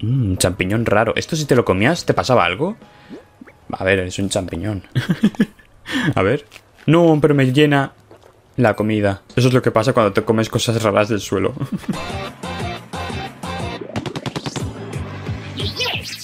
Mmm, champiñón raro. ¿Esto si te lo comías te pasaba algo? A ver, es un champiñón. a ver. No, pero me llena la comida. Eso es lo que pasa cuando te comes cosas raras del suelo.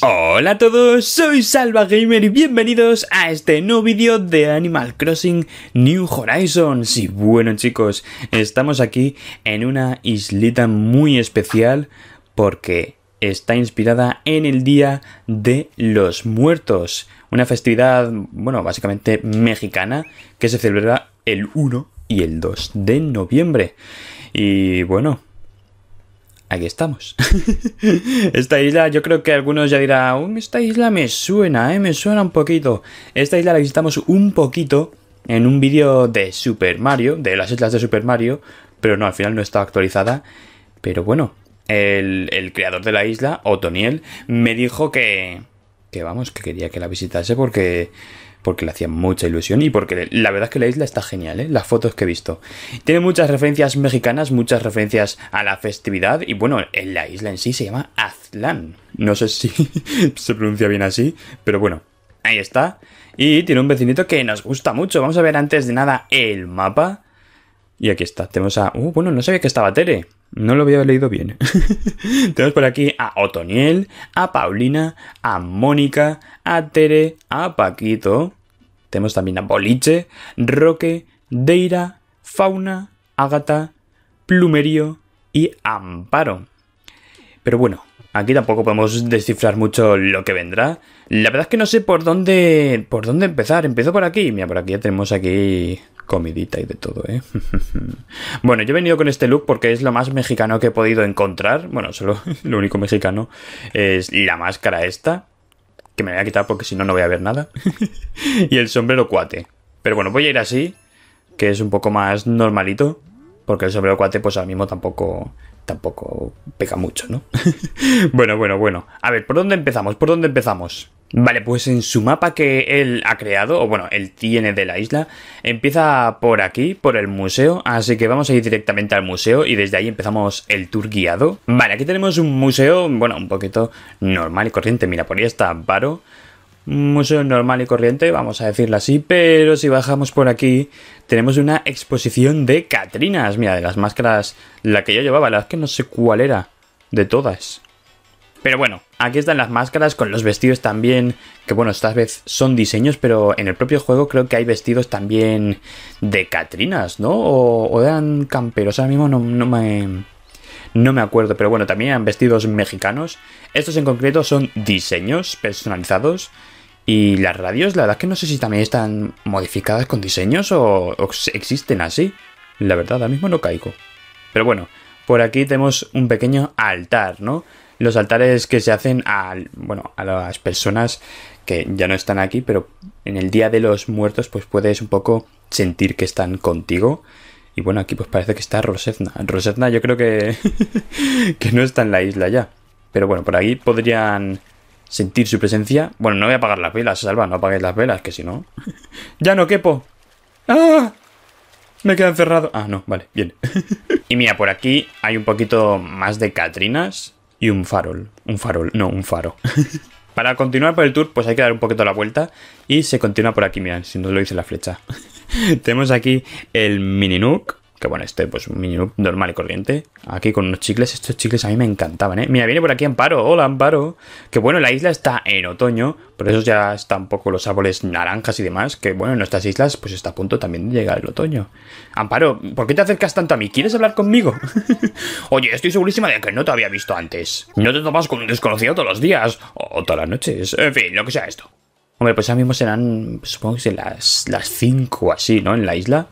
Hola a todos, soy Salva Gamer y bienvenidos a este nuevo vídeo de Animal Crossing New Horizons. Y bueno chicos, estamos aquí en una islita muy especial porque está inspirada en el Día de los Muertos, una festividad, bueno, básicamente mexicana, que se celebra el 1 y el 2 de noviembre. Y bueno, aquí estamos. esta isla, yo creo que algunos ya dirán, esta isla me suena, eh, me suena un poquito. Esta isla la visitamos un poquito en un vídeo de Super Mario, de las islas de Super Mario, pero no, al final no está actualizada. Pero bueno, el, creador de la isla, Otoniel, me dijo que, que vamos, que quería que la visitase porque porque le hacía mucha ilusión y porque la verdad es que la isla está genial, ¿eh? las fotos que he visto. Tiene muchas referencias mexicanas, muchas referencias a la festividad y bueno, en la isla en sí se llama Azlan No sé si se pronuncia bien así, pero bueno, ahí está. Y tiene un vecinito que nos gusta mucho. Vamos a ver antes de nada el mapa. Y aquí está, tenemos a... Uh, bueno, no sabía que estaba Tere. No lo había leído bien. Tenemos por aquí a Otoniel, a Paulina, a Mónica, a Tere, a Paquito. Tenemos también a Boliche, Roque, Deira, Fauna, Ágata, Plumerío y Amparo. Pero bueno, Aquí tampoco podemos descifrar mucho lo que vendrá. La verdad es que no sé por dónde por dónde empezar. Empiezo por aquí. Mira, por aquí ya tenemos aquí comidita y de todo, ¿eh? bueno, yo he venido con este look porque es lo más mexicano que he podido encontrar. Bueno, solo lo único mexicano es la máscara esta, que me voy a quitar porque si no, no voy a ver nada. y el sombrero cuate. Pero bueno, voy a ir así, que es un poco más normalito, porque el sombrero cuate pues ahora mismo tampoco tampoco pega mucho, ¿no? bueno, bueno, bueno. A ver, ¿por dónde empezamos? ¿Por dónde empezamos? Vale, pues en su mapa que él ha creado, o bueno, él tiene de la isla, empieza por aquí, por el museo, así que vamos a ir directamente al museo y desde ahí empezamos el tour guiado. Vale, aquí tenemos un museo, bueno, un poquito normal y corriente, mira, por ahí está Varo, un museo normal y corriente, vamos a decirlo así, pero si bajamos por aquí tenemos una exposición de Catrinas, mira, de las máscaras, la que yo llevaba, la verdad es que no sé cuál era de todas. Pero bueno, aquí están las máscaras con los vestidos también, que bueno, esta vez son diseños, pero en el propio juego creo que hay vestidos también de Catrinas, ¿no? O, eran camperos, ahora mismo no, no me... No me acuerdo, pero bueno, también eran vestidos mexicanos. Estos en concreto son diseños personalizados. Y las radios, la verdad es que no sé si también están modificadas con diseños o, o existen así. La verdad, ahora mismo no caigo. Pero bueno, por aquí tenemos un pequeño altar, ¿no? los altares que se hacen a, bueno, a las personas que ya no están aquí, pero en el Día de los Muertos pues puedes un poco sentir que están contigo. Y bueno, aquí pues parece que está Rosetna. Rosetna, yo creo que, no está en la isla ya. Pero bueno, por aquí podrían sentir su presencia. Bueno, no voy a apagar las velas, Salva, no apaguéis las velas, que si no... ¡Ya no quepo! ¡Ah! Me quedo encerrado. Ah, no, vale, bien. y mira, por aquí hay un poquito más de Catrinas y un farol. Un farol, no, un faro. Para continuar por el tour, pues hay que dar un poquito la vuelta y se continúa por aquí, mirad, si no lo dice la flecha. Tenemos aquí el mini nook, que bueno, este pues un mini normal y corriente. Aquí con unos chicles. Estos chicles a mí me encantaban, ¿eh? Mira, viene por aquí Amparo. Hola, Amparo. Que bueno, la isla está en otoño. Por eso ya están poco los árboles naranjas y demás. Que bueno, en nuestras islas pues está a punto también de llegar el otoño. Amparo, ¿por qué te acercas tanto a mí? ¿Quieres hablar conmigo? Oye, estoy segurísima de que no te había visto antes. No te tomas con un desconocido todos los días. O todas las noches. En fin, lo que sea esto. Hombre, pues ahora mismo serán, supongo que las, las 5 así, ¿no? En la isla.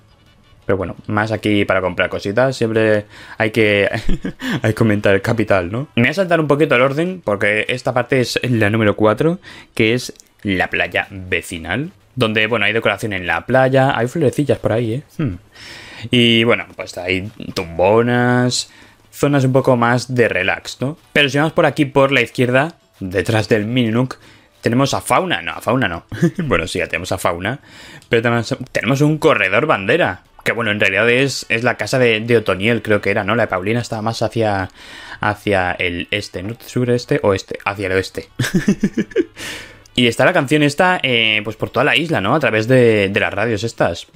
Pero bueno, más aquí para comprar cositas, siempre hay que, hay comentar el capital, ¿no? Me voy a saltar un poquito el orden, porque esta parte es la número 4, que es la playa vecinal. Donde, bueno, hay decoración en la playa, hay florecillas por ahí, ¿eh? Hmm. Y bueno, pues hay tumbonas, zonas un poco más de relax, ¿no? Pero si vamos por aquí, por la izquierda, detrás del Mininook, tenemos a Fauna. No, a Fauna no. bueno, sí, ya tenemos a Fauna. Pero tenemos un corredor bandera que bueno, en realidad es, es la casa de, de, Otoniel, creo que era, ¿no? La de Paulina estaba más hacia, hacia el este, norte, sureste, oeste, hacia el oeste. y está la canción esta, eh, pues por toda la isla, ¿no? A través de, de las radios estas.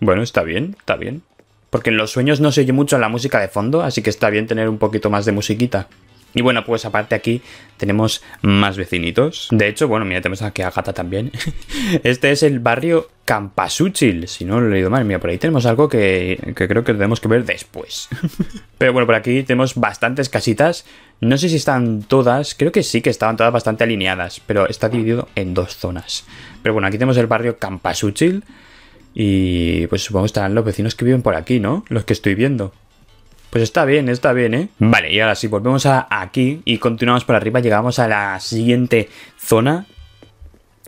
Bueno, está bien, está bien. Porque en los sueños no se oye mucho la música de fondo, así que está bien tener un poquito más de musiquita. Y bueno, pues aparte aquí tenemos más vecinitos. De hecho, bueno, mira, tenemos aquí a Gata también. Este es el barrio Campasúchil, si no lo he leído mal. Mira, por ahí tenemos algo que, que creo que tenemos que ver después. Pero bueno, por aquí tenemos bastantes casitas. No sé si están todas, creo que sí que estaban todas bastante alineadas, pero está dividido en dos zonas. Pero bueno, aquí tenemos el barrio Campasúchil y pues supongo que estarán los vecinos que viven por aquí, ¿no? Los que estoy viendo. Pues está bien, está bien, ¿eh? Vale, y ahora sí, volvemos a aquí y continuamos por arriba. Llegamos a la siguiente zona,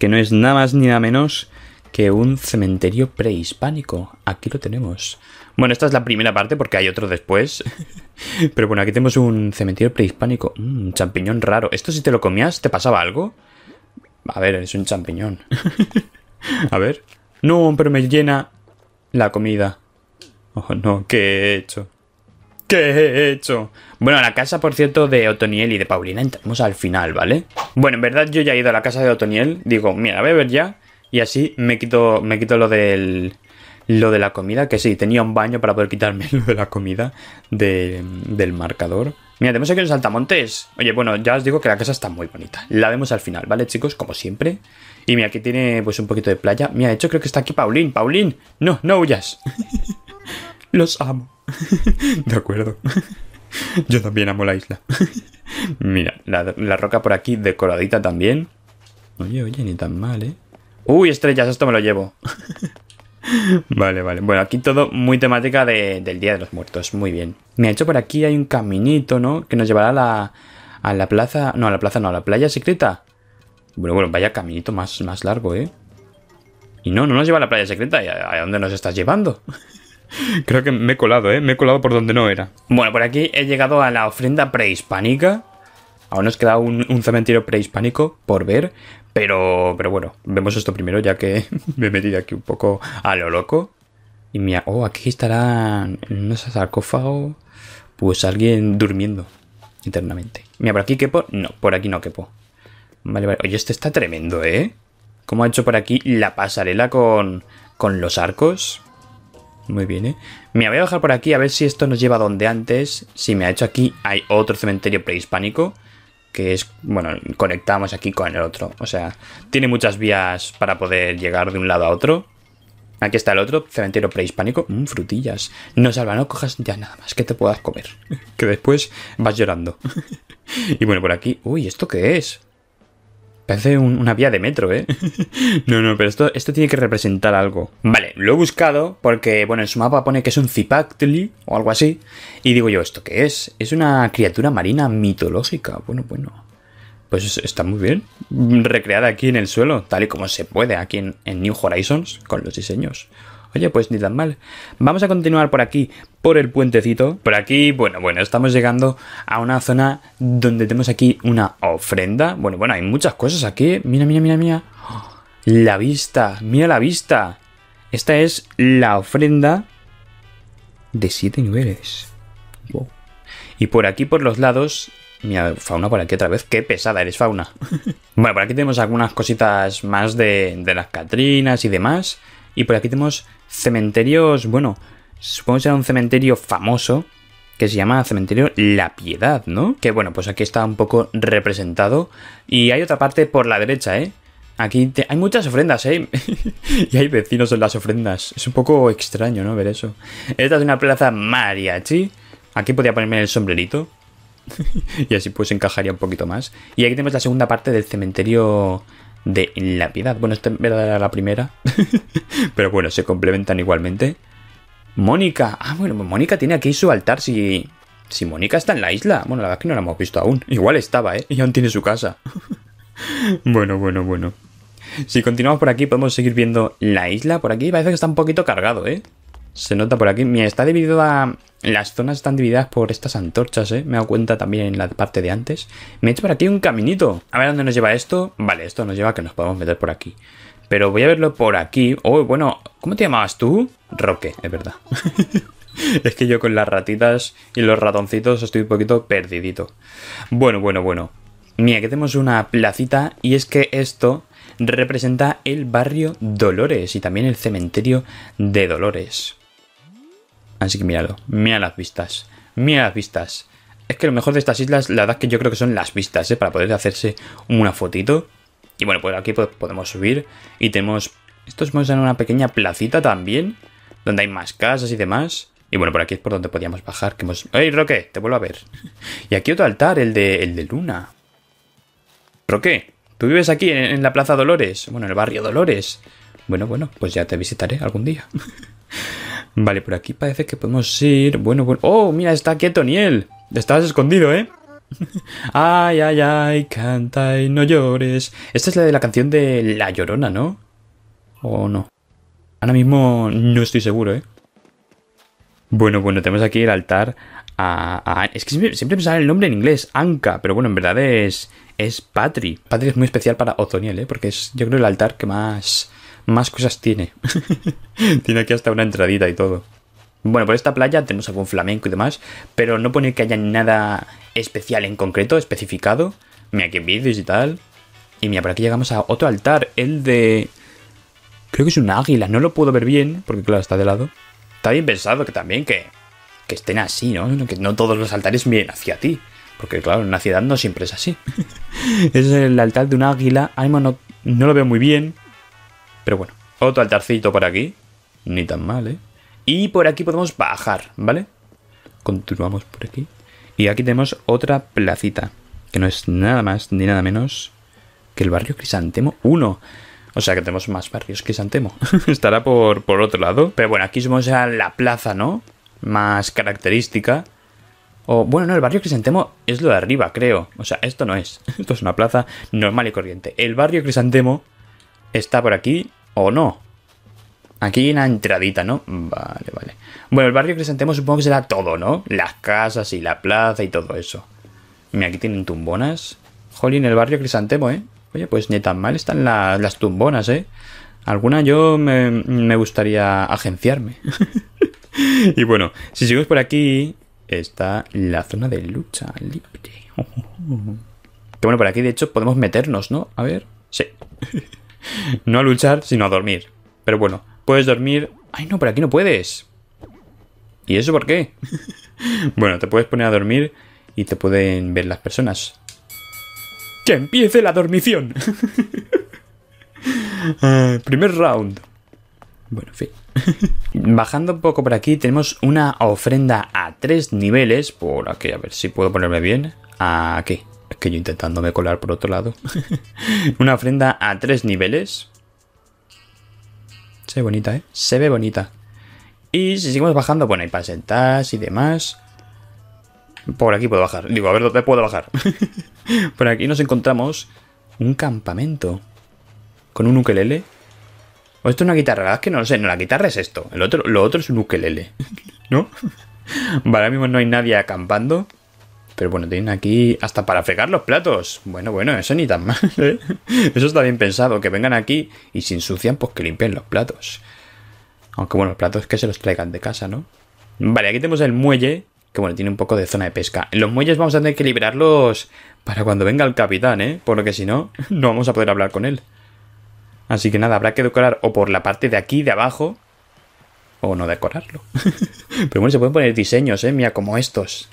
que no es nada más ni nada menos que un cementerio prehispánico. Aquí lo tenemos. Bueno, esta es la primera parte porque hay otro después. Pero bueno, aquí tenemos un cementerio prehispánico. Mm, un champiñón raro. ¿Esto si te lo comías te pasaba algo? A ver, es un champiñón. A ver. No, pero me llena la comida. Oh, no, ¿qué he hecho? ¿Qué he hecho? Bueno, la casa, por cierto, de Otoniel y de Paulina entramos al final, ¿vale? Bueno, en verdad yo ya he ido a la casa de Otoniel. Digo, mira, a ver ya y así me quito, me quito lo del. Lo de la comida, que sí, tenía un baño para poder quitarme lo de la comida del marcador. Mira, tenemos aquí un saltamontes. Oye, bueno, ya os digo que la casa está muy bonita. La vemos al final, ¿vale, chicos? Como siempre. Y mira, aquí tiene pues un poquito de playa. Mira, de hecho creo que está aquí Paulín. Paulín, no, no huyas. los amo. de acuerdo. Yo también amo la isla. mira, la, la roca por aquí decoradita también. Oye, oye, ni tan mal, ¿eh? Uy, estrellas, esto me lo llevo. vale, vale. Bueno, aquí todo muy temática del Día de los Muertos. Muy bien. Me ha hecho por aquí hay un caminito, ¿no? Que nos llevará a la, a la plaza... No, a la plaza no, a la playa secreta. Bueno, bueno, vaya caminito más, más largo, ¿eh? Y no, no nos lleva a la playa secreta. a, dónde nos estás llevando? Creo que me he colado, ¿eh? Me he colado por donde no era. Bueno, por aquí he llegado a la ofrenda prehispánica. Aún nos queda un, un cementerio prehispánico por ver, pero, pero bueno, vemos esto primero ya que me he metido aquí un poco a lo loco. Y mira, oh, aquí estará no sé, sarcófago pues alguien durmiendo internamente. Mira, por aquí quepo. No, por aquí no quepo. Vale, vale. Oye, este está tremendo, ¿eh? ¿Cómo ha hecho por aquí la pasarela con, con los arcos? Muy bien, ¿eh? Mira, voy a bajar por aquí a ver si esto nos lleva a donde antes. Si me ha hecho aquí, hay otro cementerio prehispánico que es, bueno, conectamos aquí con el otro. O sea, tiene muchas vías para poder llegar de un lado a otro. Aquí está el otro, cementerio prehispánico. Mmm, frutillas. No, Salva, no cojas ya nada más que te puedas comer. que después vas llorando. y bueno, por aquí. Uy, ¿esto qué es? Parece una vía de metro, ¿eh? no, no, pero esto, esto tiene que representar algo. Vale, lo he buscado porque, bueno, en su mapa pone que es un Zipactli o algo así. Y digo yo, ¿esto qué es? Es una criatura marina mitológica. Bueno, bueno. Pues está muy bien. Recreada aquí en el suelo, tal y como se puede aquí en New Horizons, con los diseños. Oye, pues ni tan mal. Vamos a continuar por aquí, por el puentecito. Por aquí, bueno, bueno, estamos llegando a una zona donde tenemos aquí una ofrenda. Bueno, bueno, hay muchas cosas aquí. Mira, mira, mira, mira. ¡Oh! La vista, mira la vista. Esta es la ofrenda de siete niveles. Y por aquí, por los lados, Mira, fauna por aquí otra vez. Qué pesada eres, fauna. bueno, por aquí tenemos algunas cositas más de, las Catrinas y demás. Y por aquí tenemos cementerios, bueno, supongo que era un cementerio famoso que se llama Cementerio La Piedad, ¿no? Que bueno, pues aquí está un poco representado. Y hay otra parte por la derecha, ¿eh? Aquí hay muchas ofrendas, ¿eh? y hay vecinos en las ofrendas. Es un poco extraño, ¿no? Ver eso. Esta es una plaza mariachi. Aquí podía ponerme el sombrerito. y así pues encajaría un poquito más. Y aquí tenemos la segunda parte del cementerio de la piedad. Bueno, esta en verdad era la primera, pero bueno, se complementan igualmente. Mónica, ah, bueno, Mónica tiene aquí su altar si, si Mónica está en la isla. Bueno, la verdad es que no la hemos visto aún. Igual estaba, ¿eh? Y aún tiene su casa. bueno, bueno, bueno. Si continuamos por aquí, podemos seguir viendo la isla. Por aquí parece que está un poquito cargado, ¿eh? Se nota por aquí. Mira, está a... Las zonas están divididas por estas antorchas, ¿eh? Me he dado cuenta también en la parte de antes. Me he hecho por aquí un caminito. A ver dónde nos lleva esto. Vale, esto nos lleva a que nos podemos meter por aquí. Pero voy a verlo por aquí. Oh, bueno, ¿cómo te llamabas tú? Roque, es verdad. es que yo con las ratitas y los ratoncitos estoy un poquito perdidito. Bueno, bueno, bueno. Mira, que tenemos una placita y es que esto representa el barrio Dolores y también el cementerio de Dolores. Así que míralo, mira las vistas, mira las vistas. Es que lo mejor de estas islas, la verdad que yo creo que son las vistas, ¿eh? para poder hacerse una fotito. Y bueno, pues aquí pues, podemos subir y tenemos... Estos es en una pequeña placita también, donde hay más casas y demás. Y bueno, por aquí es por donde podíamos bajar, que hemos... ¡Ey, Roque! Te vuelvo a ver. y aquí otro altar, el de, el de Luna. Roque, ¿tú vives aquí en, en la Plaza Dolores? Bueno, en el barrio Dolores. Bueno, bueno, pues ya te visitaré algún día. Vale, por aquí parece que podemos ir. Bueno, bueno. ¡Oh, mira, está aquí Toniel Estabas escondido, ¿eh? ay, ay, ay, canta y no llores. Esta es la de la canción de La Llorona, ¿no? ¿O no? Ahora mismo no estoy seguro, ¿eh? Bueno, bueno, tenemos aquí el altar a... es que siempre, me sale el nombre en inglés, Anka, pero bueno, en verdad es... Es Patri. Patri es muy especial para Otoniel, ¿eh? Porque es, yo creo, el altar que más más cosas tiene. tiene aquí hasta una entradita y todo. Bueno, por esta playa tenemos algún flamenco y demás, pero no pone que haya nada especial en concreto, especificado. Mira que vídeos y tal. Y mira, por aquí llegamos a otro altar, el de... Creo que es un águila, no lo puedo ver bien, porque claro, está de lado. Está bien pensado que también que, que estén así, ¿no? Que no todos los altares miren hacia ti. Porque claro, en una ciudad no siempre es así. es el altar de un águila. Ay, no lo veo muy bien, pero bueno, otro altarcito por aquí. Ni tan mal, ¿eh? Y por aquí podemos bajar, ¿vale? Continuamos por aquí. Y aquí tenemos otra placita, que no es nada más ni nada menos que el barrio Crisantemo 1. O sea que tenemos más barrios Crisantemo. Estará por, por otro lado. Pero bueno, aquí somos ya la plaza, ¿no? Más característica. O bueno, no, el barrio Crisantemo es lo de arriba, creo. O sea, esto no es. Esto es una plaza normal y corriente. El barrio Crisantemo está por aquí o no. Aquí una entradita, ¿no? Vale, vale. Bueno, el barrio Crescentemo supongo que será todo, ¿no? Las casas y la plaza y todo eso. Mira, aquí tienen tumbonas. Jolín, el barrio Crisantemo, ¿eh? Oye, pues ni tan mal están las tumbonas, ¿eh? Alguna yo me, me gustaría agenciarme. y bueno, si seguimos por aquí, está la zona de lucha libre. Que bueno, por aquí de hecho podemos meternos, ¿no? A ver. Sí. no a luchar, sino a dormir. Pero bueno, puedes dormir... ¡Ay, no, por aquí no puedes! ¿Y eso por qué? bueno, te puedes poner a dormir y te pueden ver las personas. ¡Que empiece la dormición! Ah, primer round. Bueno, en fin. Bajando un poco por aquí tenemos una ofrenda a tres niveles. Por aquí, a ver si puedo ponerme bien. Aquí. Es que yo intentándome colar por otro lado. Una ofrenda a tres niveles. Se ve bonita, ¿eh? Se ve bonita. Y si seguimos bajando, bueno, hay pasentas y demás. Por aquí puedo bajar. Digo, a ver dónde puedo bajar. por aquí nos encontramos un campamento. Con un ukelele. O esto es una guitarra. es que no lo sé. No, la guitarra es esto. El otro, lo otro es un ukelele. ¿No? Ahora mismo no hay nadie acampando. Pero bueno, tienen aquí hasta para fregar los platos. Bueno, bueno, eso ni tan mal, ¿eh? Eso está bien pensado, que vengan aquí y si ensucian, pues que limpien los platos. Aunque bueno, los platos que se los traigan de casa, ¿no? Vale, aquí tenemos el muelle, que bueno, tiene un poco de zona de pesca. los muelles vamos a tener que liberarlos para cuando venga el capitán, ¿eh? Porque si no, no vamos a poder hablar con él. Así que nada, habrá que decorar o por la parte de aquí, de abajo, o no decorarlo. Pero bueno, se pueden poner diseños, ¿eh? Mira, como estos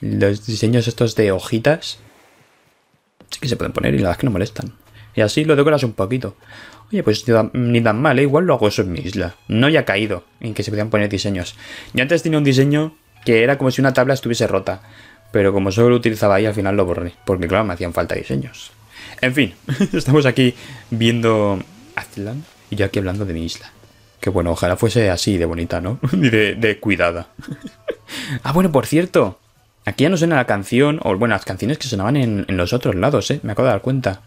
los diseños estos de hojitas que se pueden poner y la verdad es que no molestan. Y así lo decoras un poquito. Oye, pues ni tan mal, ¿eh? igual lo hago eso en mi isla. No ya ha caído en que se podían poner diseños. Yo antes tenía un diseño que era como si una tabla estuviese rota. Pero como solo lo utilizaba ahí, al final lo borré. Porque claro, me hacían falta diseños. En fin, estamos aquí viendo Aztlán y yo aquí hablando de mi isla. Que bueno, ojalá fuese así de bonita, ¿no? Y de cuidada. ah, bueno, por cierto, Aquí ya no suena la canción, o bueno, las canciones que sonaban en, los otros lados, ¿eh? Me acabo de dar cuenta.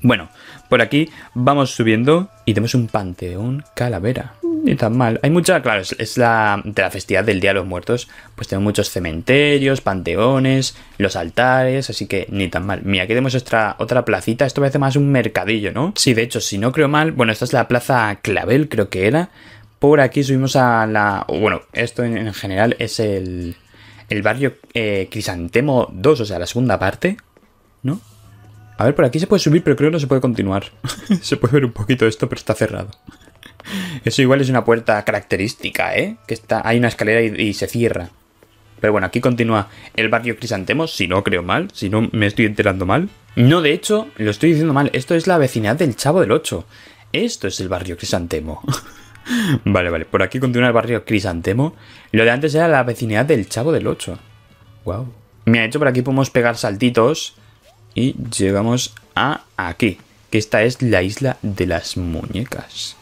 Bueno, por aquí vamos subiendo y tenemos un panteón calavera. Ni tan mal. Hay mucha, claro, es, la de la festividad del Día de los Muertos. Pues tenemos muchos cementerios, panteones, los altares, así que ni tan mal. Mira, aquí tenemos otra, otra placita. Esto parece más un mercadillo, ¿no? Sí, de hecho, si no creo mal, bueno, esta es la plaza Clavel, creo que era. Por aquí subimos a la. Bueno, esto en general es el el barrio eh, Crisantemo 2, o sea, la segunda parte, ¿no? A ver, por aquí se puede subir, pero creo que no se puede continuar. se puede ver un poquito esto, pero está cerrado. Eso igual es una puerta característica, ¿eh? Que está, hay una escalera y, se cierra. Pero bueno, aquí continúa el barrio Crisantemo, si no creo mal, si no me estoy enterando mal. No, de hecho, lo estoy diciendo mal, esto es la vecindad del Chavo del 8. Esto es el barrio Crisantemo. Vale, vale. Por aquí continúa el barrio Crisantemo. Lo de antes era la vecindad del Chavo del 8. Wow. Me ha hecho por aquí podemos pegar saltitos. Y llegamos a aquí. Que esta es la isla de las muñecas.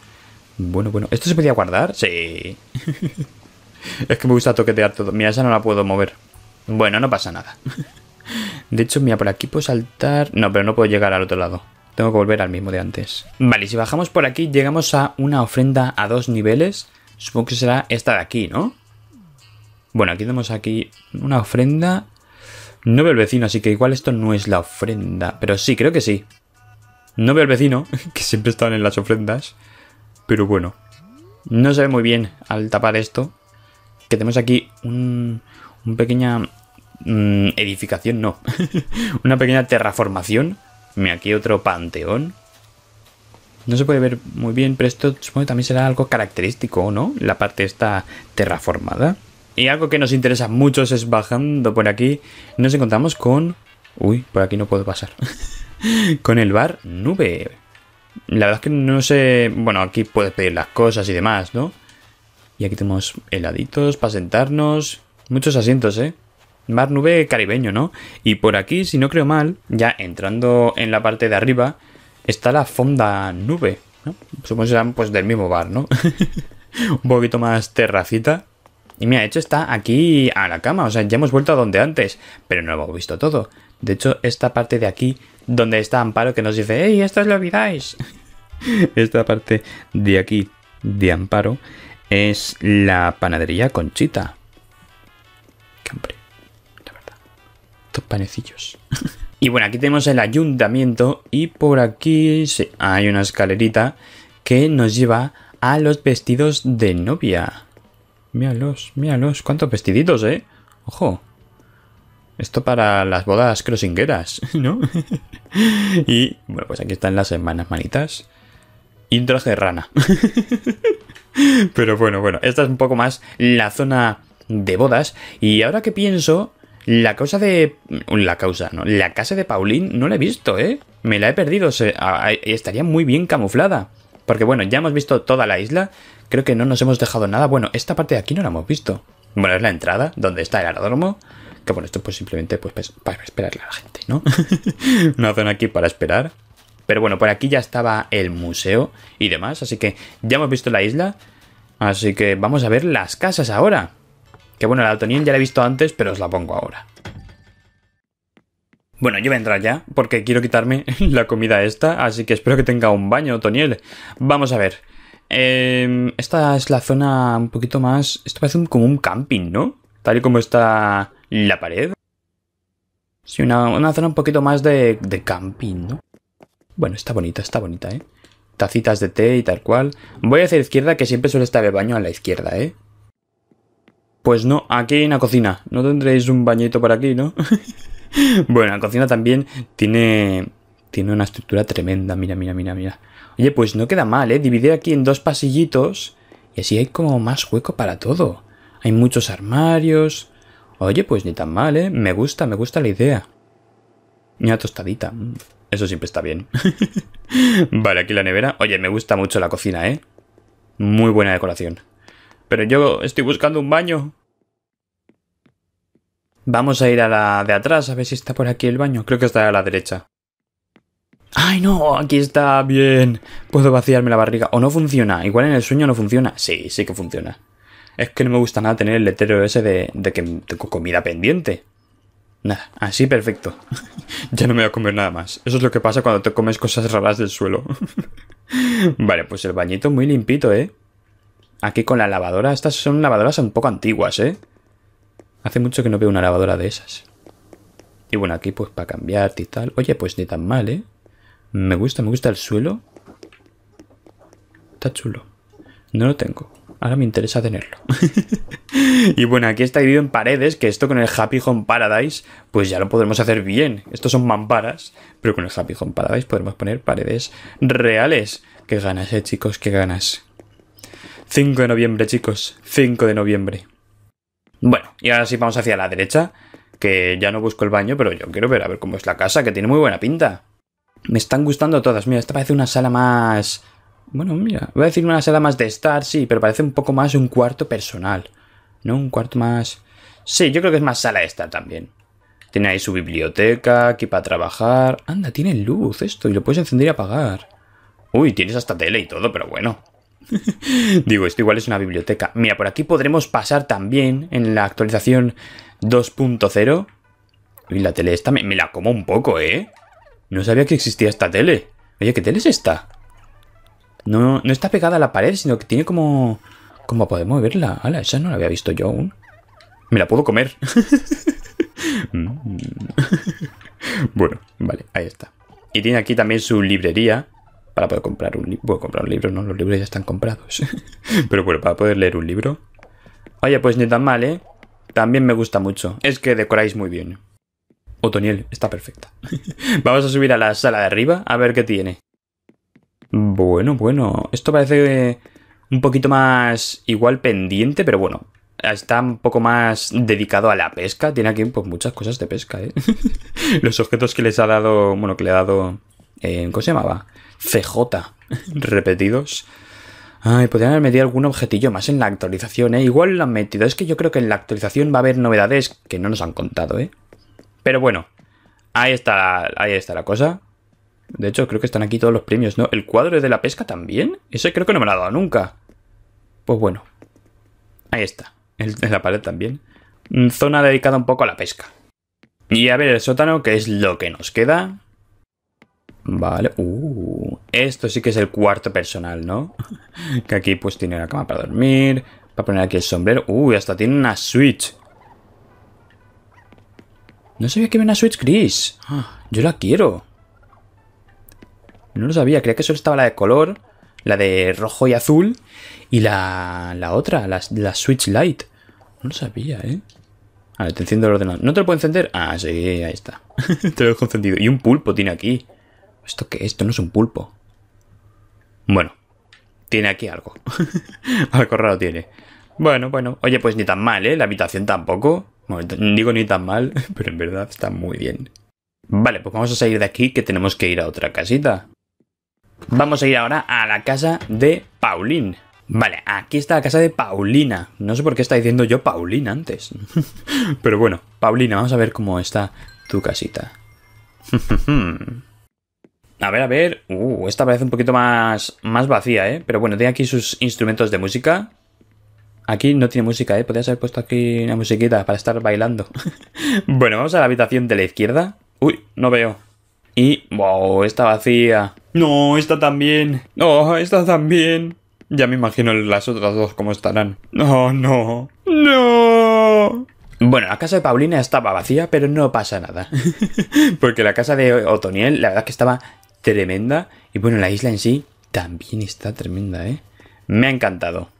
Bueno, bueno. ¿Esto se podía guardar? Sí. es que me gusta toquetear todo. Mira, esa no la puedo mover. Bueno, no pasa nada. De hecho, mira, por aquí puedo saltar... No, pero no puedo llegar al otro lado. Tengo que volver al mismo de antes. Vale, y si bajamos por aquí, llegamos a una ofrenda a dos niveles. Supongo que será esta de aquí, ¿no? Bueno, aquí tenemos aquí una ofrenda. No veo el vecino, así que igual esto no es la ofrenda. Pero sí, creo que sí. No veo el vecino, que siempre están en las ofrendas. Pero bueno. No se ve muy bien al tapar esto. Que tenemos aquí un, un pequeña mm, edificación, no. una pequeña terraformación aquí otro panteón. No se puede ver muy bien, pero esto supongo que también será algo característico, ¿no? La parte está terraformada. Y algo que nos interesa mucho es bajando por aquí. Nos encontramos con... Uy, por aquí no puedo pasar. con el bar Nube. La verdad es que no sé... Bueno, aquí puedes pedir las cosas y demás, ¿no? Y aquí tenemos heladitos para sentarnos. Muchos asientos, ¿eh? Mar nube caribeño, ¿no? Y por aquí, si no creo mal, ya entrando en la parte de arriba, está la fonda nube, ¿no? Supongo que serán pues del mismo bar, ¿no? Un poquito más terracita. Y mira, de hecho está aquí a la cama, o sea, ya hemos vuelto a donde antes, pero no lo hemos visto todo. De hecho, esta parte de aquí, donde está Amparo que nos dice, ¡Ey, esto es lo olvidáis! esta parte de aquí, de Amparo, es la panadería Conchita. estos panecillos. y bueno, aquí tenemos el ayuntamiento y por aquí hay una escalerita que nos lleva a los vestidos de novia. Míralos, míralos, cuántos vestiditos, ¿eh? Ojo. Esto para las bodas crossingueras, ¿no? y bueno, pues aquí están las hermanas manitas. Y un traje rana. Pero bueno, bueno, esta es un poco más la zona de bodas. Y ahora que pienso, la causa de... La causa, ¿no? La casa de Paulín no la he visto, ¿eh? Me la he perdido. estaría muy bien camuflada. Porque bueno, ya hemos visto toda la isla. Creo que no nos hemos dejado nada. Bueno, esta parte de aquí no la hemos visto. Bueno, es la entrada, donde está el aeródromo. Que bueno, esto pues simplemente pues, pues para esperarle a la gente, ¿no? Una zona aquí para esperar. Pero bueno, por aquí ya estaba el museo y demás. Así que ya hemos visto la isla. Así que vamos a ver las casas ahora. Que bueno, la Toniel ya la he visto antes, pero os la pongo ahora. Bueno, yo voy a entrar ya, porque quiero quitarme la comida esta, así que espero que tenga un baño, Toniel. Vamos a ver. Em, esta es la zona un poquito más... Esto parece como un camping, ¿no? Tal y como está la pared. Sí, una, zona un poquito más de, de camping, ¿no? Bueno, está bonita, está bonita, ¿eh? Tacitas de té y tal cual. Voy hacia la izquierda, que siempre suele estar el baño a la izquierda, ¿eh? Pues no, aquí hay una cocina. No tendréis un bañito por aquí, ¿no? bueno, la cocina también tiene, tiene una estructura tremenda. Mira, mira, mira, mira. Oye, pues no queda mal, ¿eh? Divide aquí en dos pasillitos y así hay como más hueco para todo. Hay muchos armarios. Oye, pues ni tan mal, ¿eh? Me gusta, me gusta la idea. una tostadita. Eso siempre está bien. vale, aquí la nevera. Oye, me gusta mucho la cocina, ¿eh? Muy buena decoración. Pero yo estoy buscando un baño. Vamos a ir a la de atrás, a ver si está por aquí el baño. Creo que está a la derecha. ¡Ay, no! Aquí está bien. Puedo vaciarme la barriga. O no funciona. Igual en el sueño no funciona. Sí, sí que funciona. Es que no me gusta nada tener el letrero ese de, de que tengo comida pendiente. Nada, así perfecto. ya no me voy a comer nada más. Eso es lo que pasa cuando te comes cosas raras del suelo. vale, pues el bañito muy limpito, ¿eh? Aquí con la lavadora. Estas son lavadoras un poco antiguas, ¿eh? Hace mucho que no veo una lavadora de esas. Y bueno, aquí pues para cambiarte y tal. Oye, pues ni tan mal, ¿eh? Me gusta, me gusta el suelo. Está chulo. No lo tengo. Ahora me interesa tenerlo. y bueno, aquí está dividido en paredes, que esto con el Happy Home Paradise, pues ya lo podremos hacer bien. Estos son mamparas, pero con el Happy Home Paradise podremos poner paredes reales. Qué ganas, eh, chicos, qué ganas. 5 de noviembre, chicos. 5 de noviembre. Bueno, y ahora sí vamos hacia la derecha, que ya no busco el baño, pero yo quiero ver a ver cómo es la casa, que tiene muy buena pinta. Me están gustando todas. Mira, esta parece una sala más... Bueno, mira, voy a decir una sala más de estar, sí, pero parece un poco más un cuarto personal. ¿No? Un cuarto más... Sí, yo creo que es más sala de estar también. Tiene ahí su biblioteca, aquí para trabajar... Anda, tiene luz esto y lo puedes encender y apagar. Uy, tienes hasta tele y todo, pero bueno. Digo, esto igual es una biblioteca. Mira, por aquí podremos pasar también en la actualización 2.0. Y la tele esta me, la como un poco, ¿eh? No sabía que existía esta tele. Oye, ¿qué tele es esta? No, no está pegada a la pared, sino que tiene como... Como podemos verla? Hala, esa no la había visto yo aún. Me la puedo comer. Mm. bueno, vale, ahí está. Y tiene aquí también su librería para poder comprar un libro. Bueno, comprar un libro, no, los libros ya están comprados. Pero bueno, para poder leer un libro. Oye, pues ni tan mal, ¿eh? También me gusta mucho. Es que decoráis muy bien. Otoniel, está perfecta. Vamos a subir a la sala de arriba a ver qué tiene. Bueno, bueno. Esto parece eh, un poquito más igual pendiente, pero bueno. Está un poco más dedicado a la pesca. Tiene aquí pues, muchas cosas de pesca, ¿eh? Los objetos que les ha dado... Bueno, que le ha dado... Eh, ¿Cómo se llamaba? CJ repetidos. Ay, podrían haber metido algún objetillo más en la actualización, ¿eh? Igual lo han metido. Es que yo creo que en la actualización va a haber novedades que no nos han contado, ¿eh? Pero bueno, ahí está la, ahí está la cosa. De hecho, creo que están aquí todos los premios, ¿no? ¿El cuadro de la pesca también? Ese creo que no me lo ha dado nunca. Pues bueno, ahí está. El, en la pared también. Mm, zona dedicada un poco a la pesca. Y a ver el sótano, que es lo que nos queda. Vale. Uh, esto sí que es el cuarto personal, ¿no? que aquí pues tiene la cama para dormir. Para poner aquí el sombrero. Uy, uh, hasta tiene una Switch. No sabía que había una Switch gris. Ah. Yo la quiero. No lo sabía. Creía que solo estaba la de color. La de rojo y azul. Y la, otra, la, Switch Lite. No lo sabía, ¿eh? A ver, te enciendo el ordenador. ¿No te lo puedo encender? Ah, sí, ahí está. te lo he encendido. Y un pulpo tiene aquí. ¿Esto qué? Esto no es un pulpo. Bueno, tiene aquí algo. Al raro tiene. Bueno, bueno. Oye, pues ni tan mal, ¿eh? La habitación tampoco. digo ni tan mal, pero en verdad está muy bien. Vale, pues vamos a salir de aquí que tenemos que ir a otra casita. Vamos a ir ahora a la casa de Pauline. Vale, aquí está la casa de Paulina. No sé por qué está diciendo yo Paulina antes. pero bueno, Paulina, vamos a ver cómo está tu casita. A ver, a ver. Uh, esta parece un poquito más, más vacía, ¿eh? Pero bueno, tiene aquí sus instrumentos de música. Aquí no tiene música, ¿eh? Podría haber puesto aquí una musiquita para estar bailando. bueno, vamos a la habitación de la izquierda. Uy, no veo. Y, wow, está vacía. No, esta también. No, esta también. Ya me imagino las otras dos cómo estarán. No, no. No. Bueno, la casa de Paulina estaba vacía, pero no pasa nada. Porque la casa de Otoniel, la verdad es que estaba tremenda. Y bueno, la isla en sí también está tremenda, ¿eh? Me ha encantado.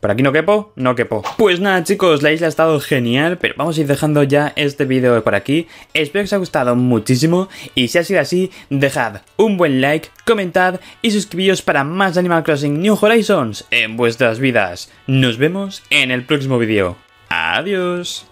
¿Por aquí no quepo? No quepo. Pues nada chicos, la isla ha estado genial, pero vamos a ir dejando ya este vídeo por aquí. Espero que os haya gustado muchísimo y si ha sido así, dejad un buen like, comentad y suscribíos para más Animal Crossing New Horizons en vuestras vidas. Nos vemos en el próximo vídeo. Adiós.